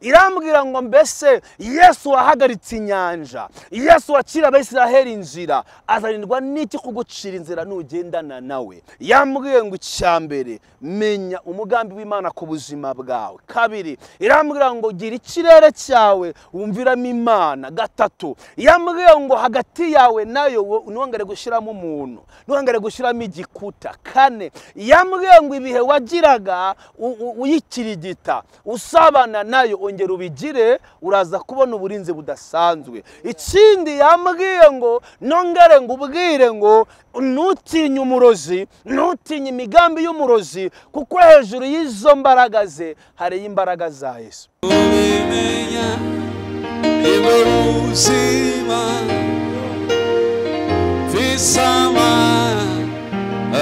irambwira ngo mbese yesu wahagaritse inyanja yesu wakira abisiraheli inzira azarindwa n'iki kugucira inzira nugendana nawe yambwiye ngo icya mbere menya umugambi w'imana ku buzima bwawe kabiri irambwira ngo gira ikirere cyawe wumviramo imana gatatu yambwiye ngo hagati yawe nayo ntiwongere gushyiramo umuntu ntiwongere gushyiramo igikuta kane yambwiye ngo ibihe wagiraga uyikirigita usabana nayo ongera ubigire uraza kubona uburinzi budasanzwe ikindi yambwiye ngo nongere ngo ubwire ngo ntutinye umurozi ntutinye imigambi y'umurozi kuko hejuru y'izo mbaraga ze hariyo imbaraga za yesu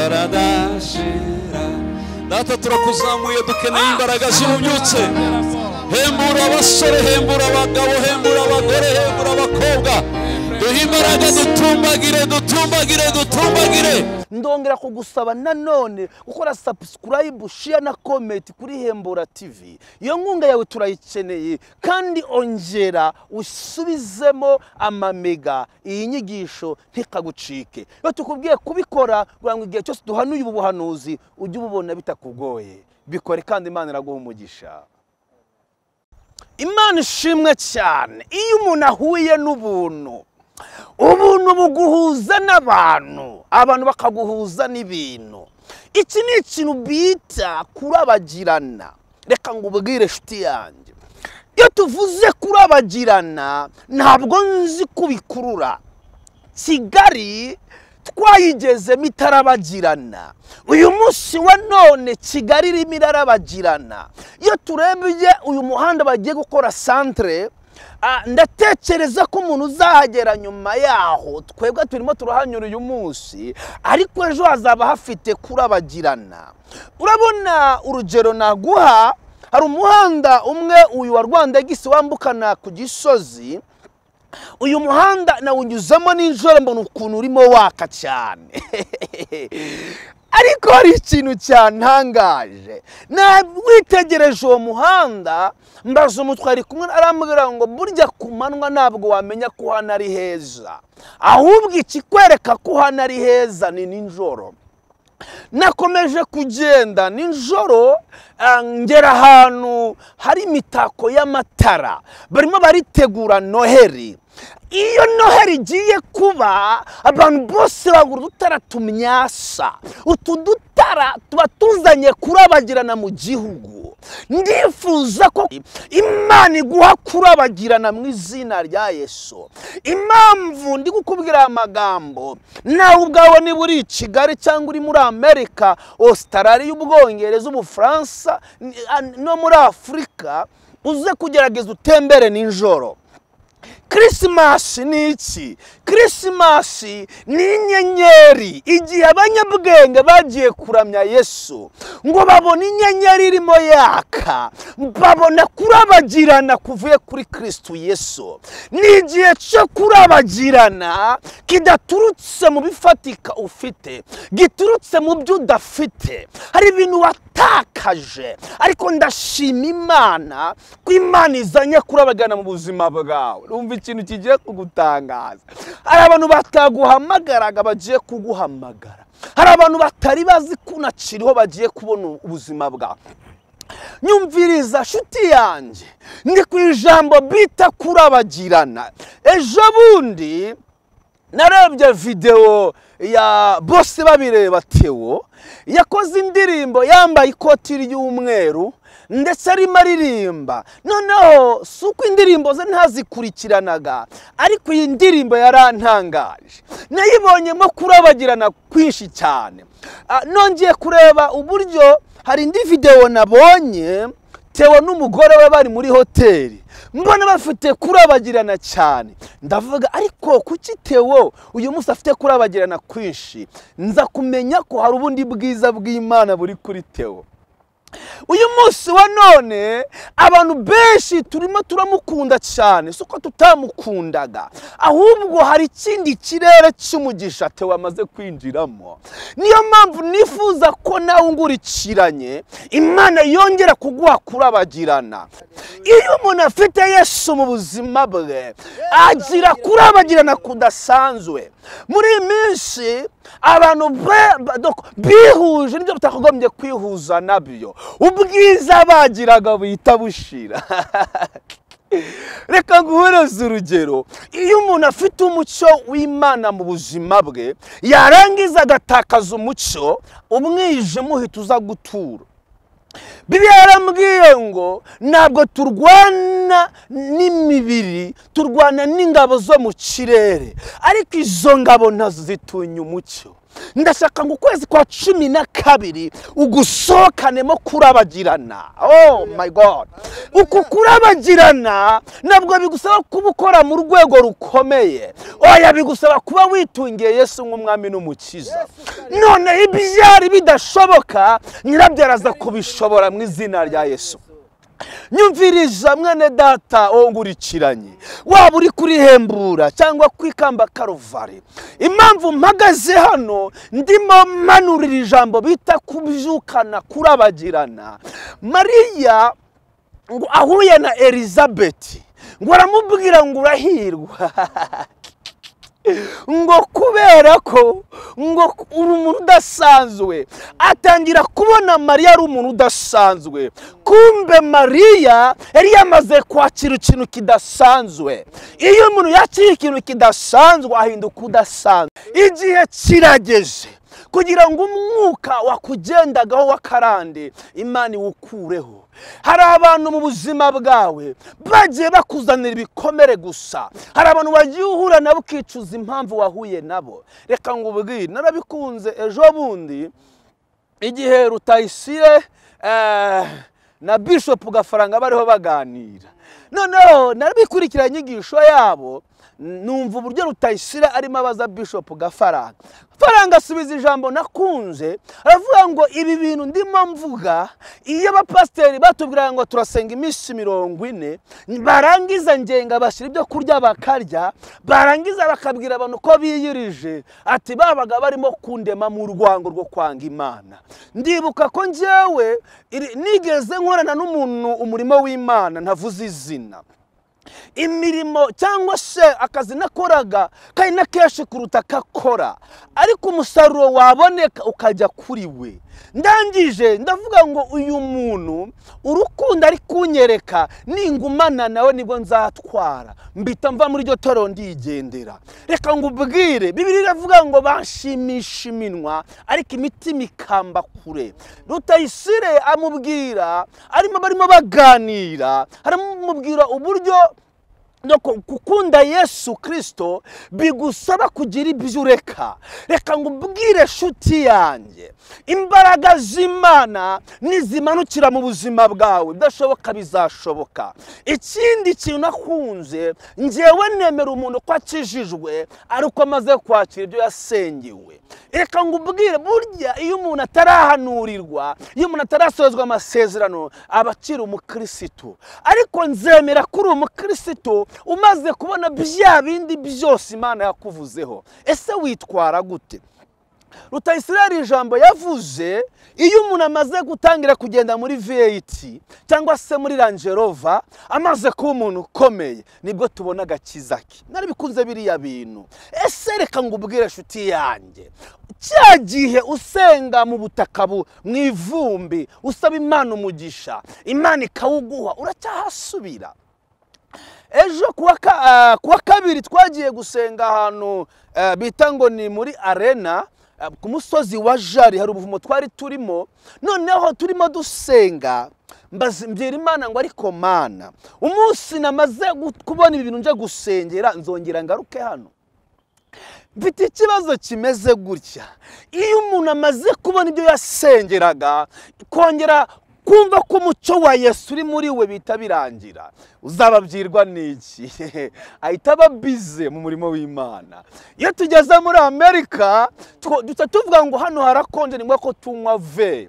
aradashira turakuzamuye dukeneye imbaraga z'ububyutse hembura abasore hembura abagabo hembura abagore hembura abakobwa duhe imbaraga dutumbagire dutumbagire dutumbagire ndongera kugusaba nanone gukora subscribe share na comment kuri hembura tv iyo nkunga yawe turayikeneye kandi ongera usubizemo amamega iyi nyigisho ntikagucike iyo tukubwiye kubikora kugira ngo igihe cyose duhanuye ubu buhanuzi ujye ububona bitakugoye bikore kandi imana iraguha umugisha imana ishimwe cyane iyo umuntu ahuye n'ubuntu ubuntu buguhuza n'abantu abantu bakaguhuza n'ibintu iki ni ikintu bita kurabagirana reka ngo ubwire inshuti yanjye iyo tuvuze kurabagirana ntabwo nzi kubikurura kigali twayigezemo itarabagirana uyu munsi wa none kigali irimo irarabagirana iyo turebye uyu muhanda bagiye gukora santire ah, ndatekereza ko umuntu uzahagera nyuma yaho twebwe turimo turahanyura uyu munsi ariko ejo hazaba hafite kurabagirana urabona urugero naguha hari umuhanda umwe uyu wa rwanda wambukana ku gisozi uyu muhanda nawunyuzamo nijoro mbona ukuntu urimo waka cyane ariko hari ikintu cyantangaje witegereje uwo muhanda mbaza umutwari kumwe arambwira ngo burya ku manywa ntabwo wamenya ko hano ari heza ahubwo ikikwereka ko hano ari heza ni nijoro nakomeje kugenda nijoro eh, ngera ahantu hari imitako y'amatara barimo baritegura Noheri. iyo noheli igiye kuba abantu bose bagura udutara tumyasa utu dutara tuba tuzanye kurabagirana mu gihugu ndifuza ko imana iguha kurabagirana mu izina rya yesu impamvu ndi gukubwira aya magambo nawe ubwawe niba uri i kigali cyangwa uri muri amerika ositarariya ubwongereza ubufaransa no muri afurika uze kugerageza utembere nijoro kirisimasi ni iki kirisimasi ni inyenyeri igihe abanyabwenge bagiye kuramya yesu ngo babone inyenyeri irimo yaka babona kurabagirana kuvuye kuri kirisitu yesu ni igihe cyo kurabagirana kidaturutse mu bifatika ufite giturutse mu byo udafite hari ibintu watu watakaje ariko ndashima imana ko imana izanye kurabagana mu buzima bwawe wumva ikintu kigiye kugutangaza hari abantu bataguhamagaraga bagiye kuguhamagara hari abantu batari bazi ko bagiye kubona ubuzima bwawe nyumviriza shuti yanjye ndi ku ijambo bita kurabagirana ejo bundi narebye videwo ya bose babireba tewo yakoze indirimbo yambaye ikoti ry'umweru ndetse arimo aririmba noneho si uko indirimbo ze ntazikurikiranaga ariko iyi ndirimbo yarantangaje nayibonyemo kurabagirana kwinshi cyane ah, nongeye kureba uburyo hari indi videwo nabonye tewe n'umugore we bari muri hoteli mbona bafite kurabagirana cyane ndavuga ariko kuki tewo uyu munsi afite kurabagirana kwinshi nza kumenya ko hari ubundi bwiza bw'imana buri kuri tewo uyu munsi wa none abantu benshi turimo turamukunda cyane si uko tutamukundaga ahubwo hari ikindi kirere cy'umugisha te wamaze kwinjiramo niyo mpamvu nifuza ko nawe ungurikiranye imana yongera kuguha kurabagirana iyo umuntu afite yesu mu buzima bwe agira kurabagirana kudasanzwe muri iyi minsi abantu bihuje nibyo batagombye kwihuza nabyo ubwiza bagiraga buhita bushira reka guhereza urugero iyo umuntu afite umucyo w'imana mu buzima bwe yarangiza agatakaza umucyo umwijima uhita uza gutura biba yarambwiye ngo ntabwo turwana n'imibiri turwana n'ingabo zo mu kirere ariko izo ngabo ntazitunya umucyo ndashaka ngo ukwezi kwa cumi na kabiri ugusohokanemo kurabagirana oh my god uku kurabagirana ntabwo bigusaba kuba ukora mu rwego rukomeye oya bigusaba kuba witungiye yesu nk'umwami n'umukiza noneho ibyari bidashoboka nyirabyo araza kubishobora mu izina rya yesu nyumviriza mwene data wowe waba uri kuri hembura cyangwa ku ikamba karuvari impamvu mpagaze hano ndimo manurira ijambo bita kubyukana kurabagirana mariya ngo ahuye na elizabeti ngo aramubwira ngo urahirwa ngo kubera ko ngo uri umuntu udasanzwe atangira kubona mariya ari umuntu udasanzwe kumbe mariya yari yamaze kwakira ikintu kidasanzwe iyo umuntu yakiriye ikintu kidasanzwe ahinduka udasanzwe igihe kirageje. kugira ngo umwuka wakugendagaho w'akarande imana iwukureho hari abantu mu buzima bwawe bagiye bakuzanira ibikomere gusa hari abantu wagiye uhura nabo ukicuza impamvu wahuye nabo reka ngo ubwire narabikunze ejo bundi igihe rutayisire eh, na bishopu gafaranga bariho baganira noneho narabikurikira inyigisho yabo numva uburyo rutayisira arimo abaza Bishop gafaranga faranga asubiza ijambo nakunze aravuga ngo ibi bintu ndimo mvuga iyo abapasiteri batubwira ngo turasenga iminsi mirongo ine barangiza ngenga bashyira ibyo kurya bakarya barangiza bakabwira abantu ko biyirije ati babaga barimo kundema mu rwango rwo kwanga imana ndibuka ko njyewe nigeze nkorana n'umuntu umurimo w'imana ntavuze izi zina. imirimo cyangwa se akazi nakoraga kari na kenshi kuruta kakora ariko umusaruro waboneka ukajya kuri we ndangije ndavuga ngo uyu muntu urukundo ari kunyereka ningumana nawe nibwo nzatwara mbita mva muri iryo toro ndigendera reka ngo ubwire bibiri iravuga ngo bashimisha iminwa ariko imitima ikamba kure rutayisire amubwira arimo barimo baganira haramubwira uburyo no gukunda yesu Kristo bigusaba kugira ibyo ureka reka ngo ubwire shuti yanjye imbaraga z'imana nizimanukira mu buzima bwawe bidashoboka bizashoboka ikindi kintu akunze njyewe nemera umuntu ko akijijwe ariko amaze kwakira ibyo yasengewe reka ngo ubwire burya iyo umuntu atarahanurirwa iyo umuntu atarasozwa amasezerano aba akiri umukirisitu ariko nzemera kuri uwo umukirisitu umaze kubona bya bindi byose imana yakuvuzeho ese witwara gute rutayisirari ijambo yavuze iyo umuntu amaze gutangira kugenda muri veyiti cyangwa se muri rangerova amaze kuba umuntu ukomeye nibwo tubona agakiza ke nari bikunze biriya bintu ese reka ngo ubwire inshuti yanjye cya gihe usenga mu butaka mu ivumbi usaba imana umugisha imana ikawuguha uracyahasubira ejo eh, kuwa kabiri twagiye gusenga ahantu eh, bita ngo ni muri arena eh, ku musozi wa jari hari ubuvumo twari turimo noneho turimo dusenga mbwira imana ngo ariko mana umunsi namaze kubona ibintu njya gusengera nzongera ngaruke hano mfite ikibazo kimeze gutya iyo umuntu amaze kubona ibyo yasengeraga kongera kumva ko umuco wa yesu uri muri we bihita birangira uzababwirwa n'iki ahita aba bize mu murimo w'imana iyo tugeze muri amerika duhita tuvuga ngo hano harakonje ni ngombwa ko tunywa ve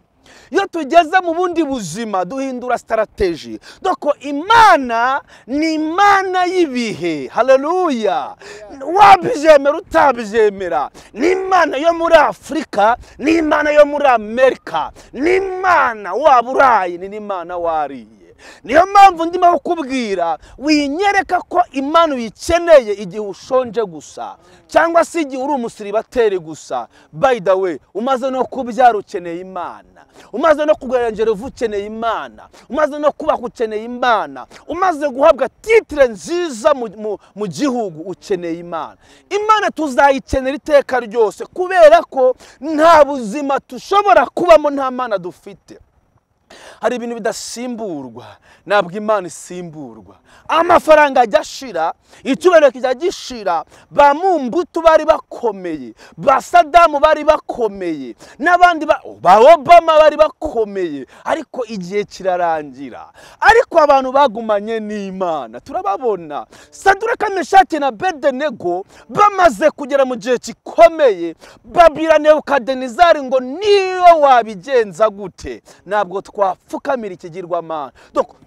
iyo tugeze mu bundi buzima duhindura sitarategi doko imana ni imana y'ibihe hareruya wabyemera utabyemera ni imana yo muri afurika ni imana yo muri amerika ni imana waba uraye ni n'imana wariye niyo mpamvu ndimo kukubwira winyereka ko imana uyikeneye igihe ushonje gusa cyangwa se igihe uri umusiribateri gusa by the way umaze no kubyara ukeneye imana umaze no kugaragara uva ukeneye imana umaze no kubaka ukeneye imana umaze guhabwa titire nziza mu gihugu ukeneye imana imana tuzayikenera iteka ryose kubera ko nta buzima dushobora kubamo nta mana dufite hari ibintu bidasimburwa ntabwo imana isimburwa amafaranga ajya ashira icyubahiro kijya gishira ba mumbutu bari bakomeye ba sadamu bari bakomeye n'abandi oh, ba obama bari bakomeye ariko igihe kirarangira ariko abantu bagumanye n'imana turababona sadura meshake na bedenego bamaze kugera mu gihe gikomeye babira Neukadenizari ngo niyo wabigenza gute ntabwo twapfukamira ikigirwamana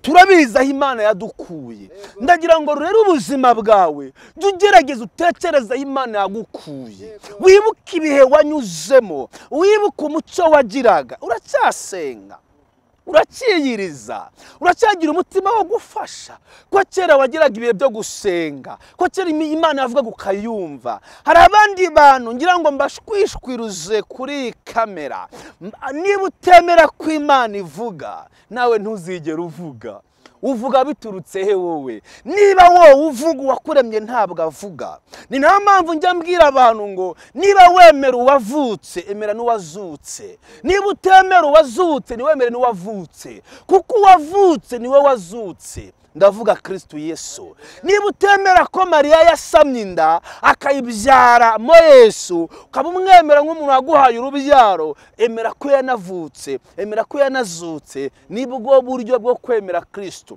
turabizi imana yadukuye ndagira ngo rero ubuzima bwawe jya ugerageza utekereze imana yagukuye wibuke ibihe wanyuzemo wibuke umuco wagiraga uracyasenga uracyiyiriza uracyagira umutima wo gufasha ko kera wagiraga ibihe byo gusenga ko kera imana yavuga ukayumva hari abandi bantu ngira ngo mbashwishwiruze kuri kamera niba utemera ko imana ivuga nawe ntuzigere uvuga uvuga biturutse he wowe niba wowe uvuga uwakuremye ntabwo avuga ni nta mpamvu njya mbwira abantu ngo niba wemera uwavutse emera n'uwazutse niba utemera uwazutse ntiwemere n'uwavutse kuko uwavutse niwe wazutse ndavuga kirisitu yesu niba utemera ko mariya yasamye inda akayibyara mo yesu ukaba umwemera nk'umuntu waguhaye urubyaro emera ko yanavutse emera ko yanazutse niba ubwo buryo bwo kwemera kirisitu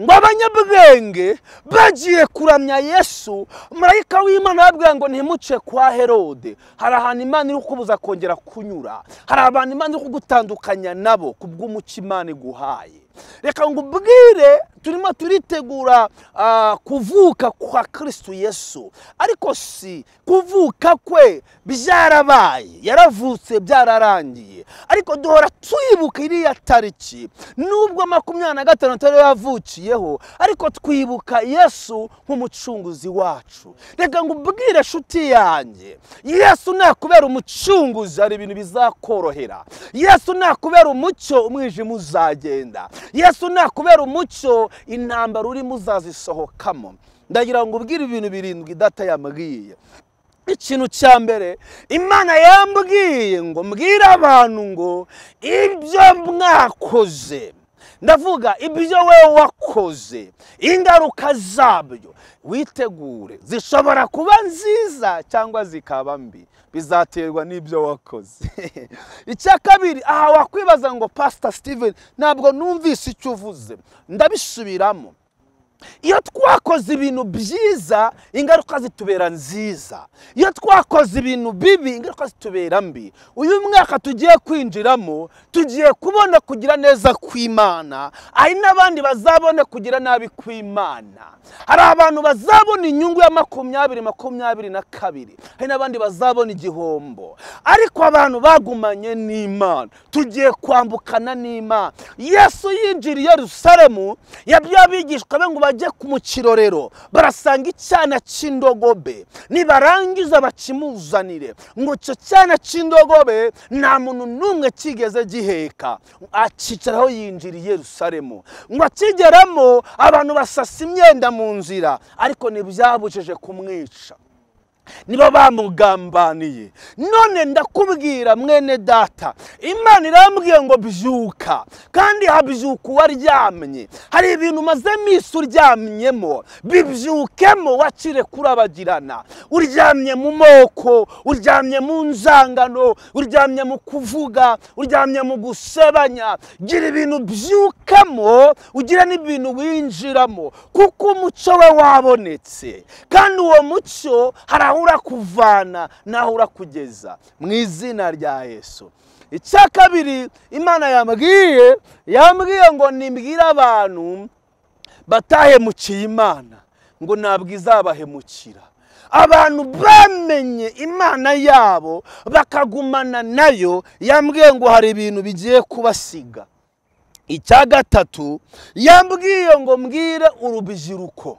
ngo abanyabwenge bagiye kuramya yesu marayika w'imana yababwira ngo ntimuce kwa herode hari ahantu imana iri kukubuza kongera kunyura hari abantu imana iri kugutandukanya nabo ku bw'umuco imana iguhaye reka ngo ubwire turimo turitegura ah, kuvuka kwa kirisitu yesu ariko si kuvuka kwe byarabaye yaravutse byararangiye ariko duhora twibuka iriya tariki nubwo makumyabiri na gatanu atari yavukiyeho ariko twibuka yesu nk'umucunguzi wacu reka ngo ubwire inshuti yanjye yesu nakubera umucunguzi hari ibintu bizakorohera yesu nakubera umucyo umwijima uzagenda yesu nakubera umucyo intambara urimo uzazisohokamo ndagira ngo ubwire ibintu birindwi data yambwiye ikintu cya mbere imana yambwiye ngo mbwire abantu ngo ibyo mwakoze ndavuga ibyo wowe wakoze ingaruka zabyo witegure zishobora kuba nziza cyangwa zikaba mbi bizaterwa n'ibyo wakoze icya kabiri aha wakwibaza ngo pasita steven ntabwo numvise icyo uvuze ndabisubiramo iyo twakoze ibintu byiza ingaruka zitubera nziza iyo twakoze ibintu bibi ingaruka zitubera mbi uyu mwaka tugiye kwinjiramo tugiye kubona kugira neza kw'imana hari n'abandi bazabone kugira nabi kw'imana hari abantu bazabona inyungu ya makumyabiri makumyabiri na kabiri hari n'abandi bazabona igihombo ariko abantu bagumanye n'imana tugiye kwambukana n'imana yesu yinjiriye rusaremu yabyo abigishwa be ngo bajye mu kirorero barasanga icyana cy'indogobe nibarangiza bakimuzanire ngo icyo cyana cy'indogobe nta muntu n'umwe kigeze giheka akicaraho yinjira i Yerusalemu ngo akigeramo abantu basasa imyenda mu nzira ariko ntibyabujije kumwica nibo bamugambaniye none ndakubwira mwene data imana irambwiye ngo bijuka kandi habijuka uwaryamye hari ibintu umaze iminsi uryamyemo bibyukemo wakire kurabagirana uryamye mu moko uryamye mu nzangano uryamye mu kuvuga uryamye mu gusebanya gira ibintu byukamo ugira n'ibintu winjiramo kuko umuco we wabonetse kandi uwo muco hari naho urakuvana naho urakugeza mu izina rya yesu icya kabiri imana yambwiye yambwiye ngo nimbwire abantu batahemukiye imana ngo ntabwo izabahemukira abantu bamenye imana yabo bakagumana nayo yambwiye ngo hari ibintu bigiye kubasiga icya gatatu yambwiye ngo mbwire urubyiruko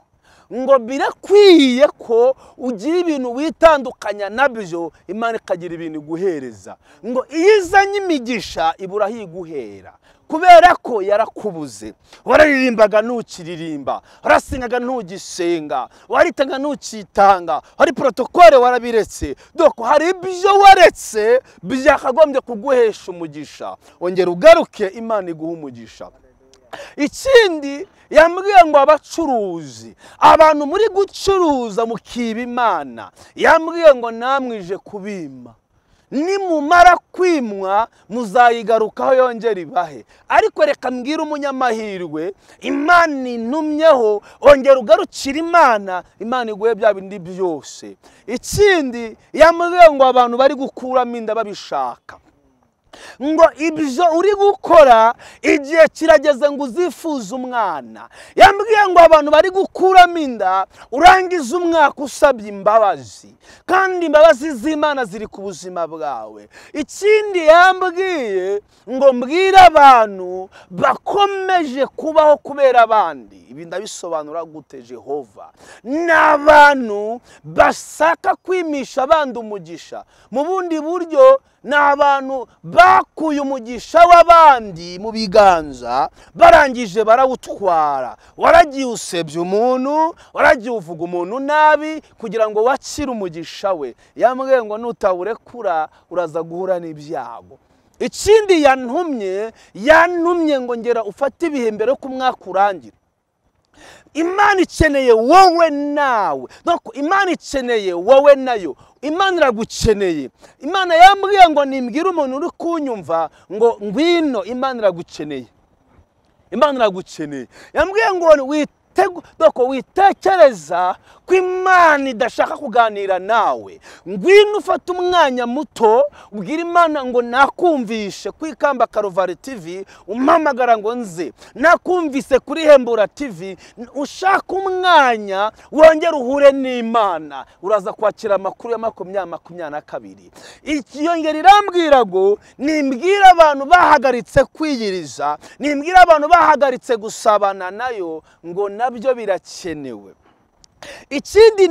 ngo birakwiye ko ugira ibintu witandukanya nabyo imana ikagira ibintu iguhereza ngo iyo izanye imigisha ibura aho kubera ko yarakubuze wararirimbaga ntukiririmba warasengaga ntugisenga waritaga ntukitanga hari porotokole warabiretse doko hari ibyo waretse byakagombye kuguhesha umugisha wongera ugaruke imana iguha umugisha ikindi yambwiye ngo abacuruzi abantu muri gucuruza mukiba imana yambwiye ngo namwije kubima nimumara kwimwa muzayigarukaho yongera ibahe ariko reka mbwira umunyamahirwe imana intumyeho ongera ugarukira imana imana iguhe bya bindi byose ikindi yambwiye ngo abantu bari gukuramo inda babishaka ngo ibyo uri gukora igihe kirageze ngo uzifuze umwana yambwiye ngo abantu bari gukuramo inda urangize umwaka usabye imbabazi kandi imbabazi z'imana ziri ku buzima bwawe ikindi yambwiye ngo mbwire abantu bakomeje kubaho kubera abandi ibi ndabisobanura gute jehova ni abantu basaka kwimisha abandi umugisha mu bundi buryo ni abantu ba bakuye umugisha w'abandi mu biganza barangije barawutwara waragiye usebya umuntu waragiye uvuga umuntu nabi kugira ngo wakire umugisha we yambwiye ngo nutawurekura uraza guhura n'ibyago ikindi yantumye yantumye ngo ngera ufate ibihe mbere ko umwaka urangira imana ikeneye wowe nawe imana ikeneye wowe nayo imana iragukeneye imana yambwiye ngo nimbwire umuntu uri kunyumva ngo ngwino imana iragukeneye imana iragukeneye yambwiye ngo witegeko witekereza ko imana idashaka kuganira nawe ngwino ufate umwanya muto ubwira imana ngo nakumvishe ku ikamba karuvari tivi umpamagara ngo nze nakumvise kuri hembura tivi ushaka umwanya wongere uhure n'imana uraza kwakira amakuru ya makumyabiri makumyabiri na kabiri iyo ngeri irambwira ngo nimbwira abantu bahagaritse kwiyiriza nimbwira abantu bahagaritse gusabana nayo ngo nabyo birakenewe ikindi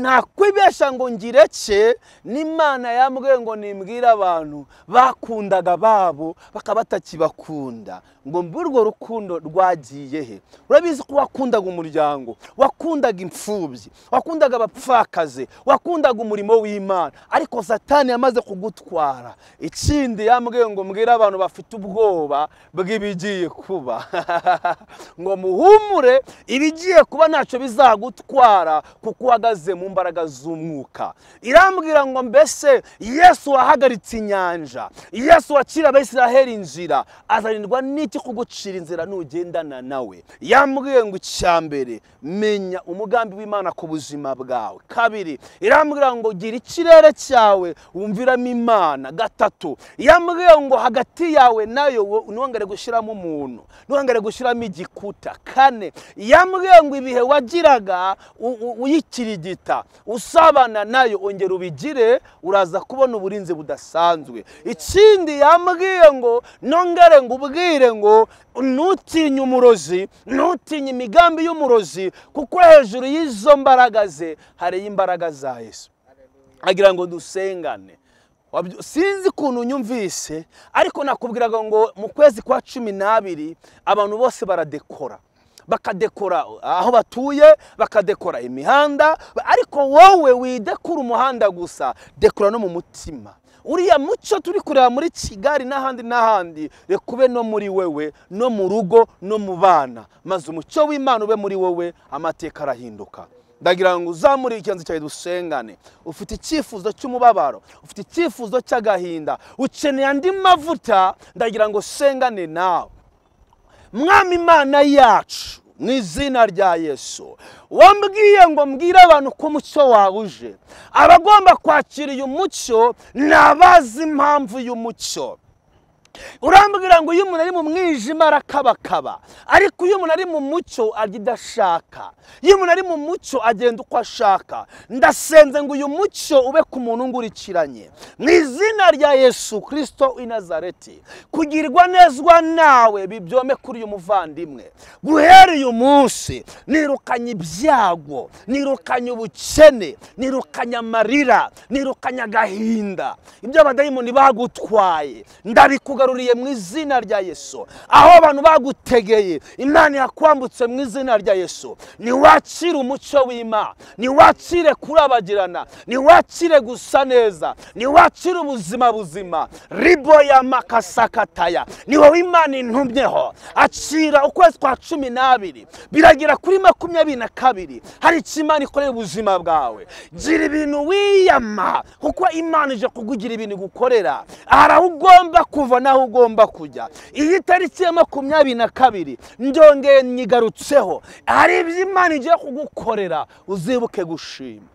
nta kwibesha ngo ngireke n'imana yambwiye ngo nimbwire abantu bakundaga babo bakaba batakibakunda ngo mbe urwo rukundo rwagiye he urabizi ko wakundaga umuryango wakundaga imfubyi wakundaga abapfakaze wakundaga umurimo w'imana ariko satani yamaze kugutwara ikindi yambwiye ngo mbwire abantu bafite ubwoba bw'ibigiye kuba ngo muhumure ibigiye kuba ntacyo bizagutwara kuko uhagaze mu mbaraga z'umwuka irambwira ngo mbese yesu wahagaritse inyanja yesu wakira abisiraheli inzira azanirwa n'iki iki kugucira inzira nugendana nawe yambwiye ngo icya mbere menya umugambi w'imana ku buzima bwawe kabiri irambwira ngo gira ikirere cyawe wumviramo imana gatatu yambwiye ngo hagati yawe nayo ntiwongere gushyiramo umuntu ntiwongere gushyiramo igikuta kane yambwiye ngo ibihe wagiraga uyikirigita usabana nayo ongera ubigire uraza kubona uburinzi budasanzwe ikindi yambwiye ngo nongere ngo ubwire ngo ngo ntutinye umurozi ntutinye imigambi y'umurozi kuko hejuru y'izo mbaraga ze hariyo imbaraga za yesu agira ngo dusengane sinzi ukuntu unyumvise ariko nakubwiraga ngo mu kwezi kwa cumi n'abiri abantu bose baradekora bakadekora aho batuye bakadekora imihanda ariko wowe widekura umuhanda gusa dekora no mu mutima uriya muco turi kureba muri kigali n'ahandi n'ahandi rekube no muri wewe no mu rugo no mu bana maze umuco w'imana ube muri wowe amateka arahinduka ndagira ngo uzamure ikiganza cyawe dusengane ufite icyifuzo cy'umubabaro ufite icyifuzo cy'agahinda ukeneye andi mavuta ndagira ngo usengane nawe mwami imana yacu mu izina rya yesu wambwiye ngo mbwire abantu ko umucyo wawe uje abagomba kwakira uyu mucyo ni abazi impamvu y'umucyo urambwira ngo iyo umuntu ari mu mwijima arakabakaba ariko iyo umuntu ari mu mucyo ajya idashaka iyo umuntu ari mu mucyo agenda uko ashaka ndasenze ngo uyu mucyo ube ku muntu ngurikiranye mu izina rya yesu kirisito inazareti kugirwa nezwa nawe bibyome kuri uyu muvandimwe guhera uyu munsi nirukanye ibyago nirukanye ubukene nirukanye amarira nirukanye agahinda ibyo abadayimoni bagutwaye ndabikuga bakugaruriye mu izina rya yesu aho abantu bagutegeye imana yakwambutse mu izina rya yesu ntiwakire umucyo w'ima ntiwakire kurabagirana ntiwakire gusa neza ntiwakire ubuzima buzima ribo ya makasakataya ni wowe imana intumyeho akira ukwezi kwa cumi n'abiri biragera kuri makumyabiri na kabiri hari icyo imana ikorera ubuzima bwawe gira ibintu wiyama kuko imana ije kugugira ibintu gukorera hari aho ugomba kuva n'aho ugomba kujya iyi tariki ya makumyabiri na kabiri njyongeye nyigarutseho hari ibyo imana igiye kugukorera uzibuke gushima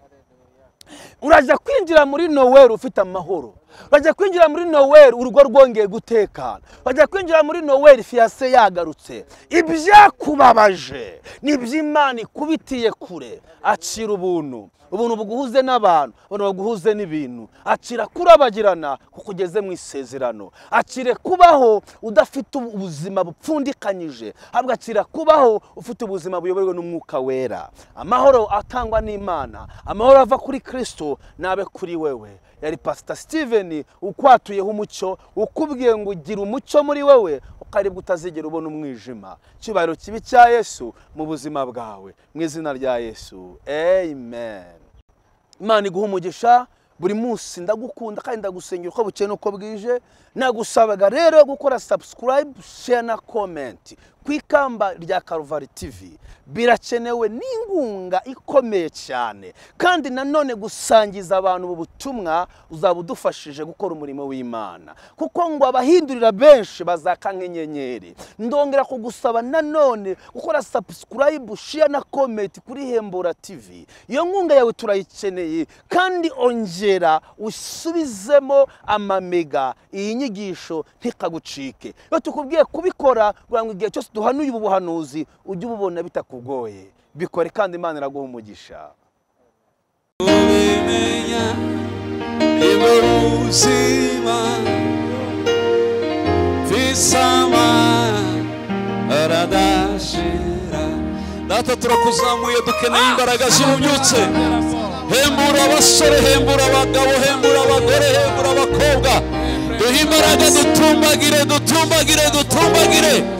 urajya kwinjira muri noweli ufite amahoro bajya kwinjira muri noweri urugo rwongeye gutekana bajya kwinjira muri noweri fiyase yagarutse ibyakubabaje iby'imana ikubitiye kure acira ubuntu ubuntu buguhuze n'abantu ubuntu buguhuze n'ibintu acira kurabagirana kuko ugeze mu isezerano acire kubaho udafite ubuzima bupfundikanyije ahubwo acira kubaho ufite ubuzima buyoborwa n'umwuka wera amahoro atangwa n'imana amahoro ava kuri kirisito nabe kuri wewe yari pasita steven ukwatuyeho umucyo ukubwiye ngo ugira umucyo muri wewe, ukaribwa utazigera ubona umwijima icyubahiro kibi cya yesu mu buzima bwawe mu izina rya yesu amen imana iguha umugisha buri munsi ndagukunda kandi ndagusengera uko bukeye n'uko bwije nagusabaga rero gukora sabusikarayibu sheya na komenti ku ikamba rya karuvari tivi birakenewe n'inkunga ikomeye cyane kandi nanone gusangiza abantu ubu butumwa uzaba udufashije gukora umurimo w'imana kuko ngo abahindurira benshi bazaka nk'inyenyeri ndongera kugusaba nanone gukora sabusikarayibu sheya na komenti kuri hembura tivi iyo nkunga yawe turayikeneye kandi ongera wongera usubizemo amamega iyi nyigisho ntikagucike iyo tukubwiye kubikora kugira ngo igihe cyose duhanuye ubu buhanuzi ujye ububona bitakugoye bikore kandi imana iraguha umugisha ubimenya data turakuzamuye dukeneye imbaraga zumunyutse. hembura abasore hembura abagabo hembura abagore hembura abakobwa duhe imbaraga dutumbagire dutumbagire dutumbagire